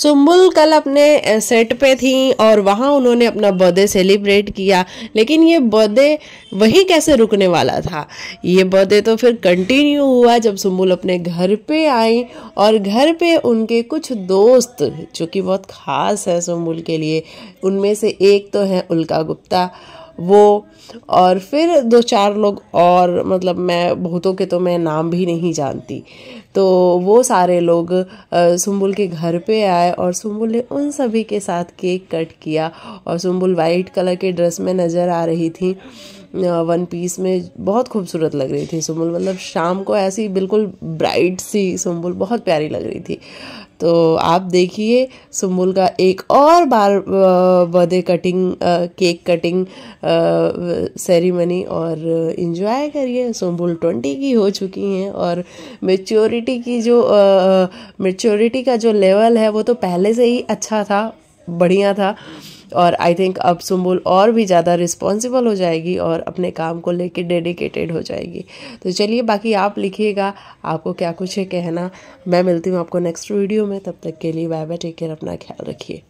Sumbul um, कल अपने set पे थी और वहाँ उन्होंने अपना बर्थडे सेलिब्रेट किया लेकिन ये बर्थडे वहीं कैसे रुकने वाला था ये बर्थडे तो फिर कंटिन्यू हुआ जब सुम्बुल अपने घर पे आई और घर पे उनके कुछ दोस्त जो कि बहुत ख़ास है सुम्बुल के लिए उनमें से एक तो है उल्का गुप्ता वो और फिर दो चार लोग और मतलब मैं बहुतों के तो मैं नाम भी नहीं जानती तो वो सारे लोग सुम्बुल के घर पे आए और सुम्बुल ने उन सभी के साथ केक कट किया और सुम्बुल वाइट कलर के ड्रेस में नज़र आ रही थी वन पीस में बहुत खूबसूरत लग रही थी सुम्बुल मतलब शाम को ऐसी बिल्कुल ब्राइट सी सुम्बुल बहुत प्यारी लग रही थी तो आप देखिए सुम्बुल का एक और बार birthday cutting cake cutting ceremony और इन्जॉय करिए सुम्बुल ट्वेंटी की हो चुकी हैं और मेच्योरिटी की जो मेच्योरिटी का जो लेवल है वो तो पहले से ही अच्छा था बढ़िया था और आई थिंक अब सुम्बुल और भी ज़्यादा रिस्पॉन्सिबल हो जाएगी और अपने काम को लेके डेडिकेटेड हो जाएगी तो चलिए बाकी आप लिखिएगा आपको क्या कुछ है कहना मैं मिलती हूँ आपको नेक्स्ट वीडियो में तब तक के लिए बाय बाय टेक केयर अपना ख्याल रखिए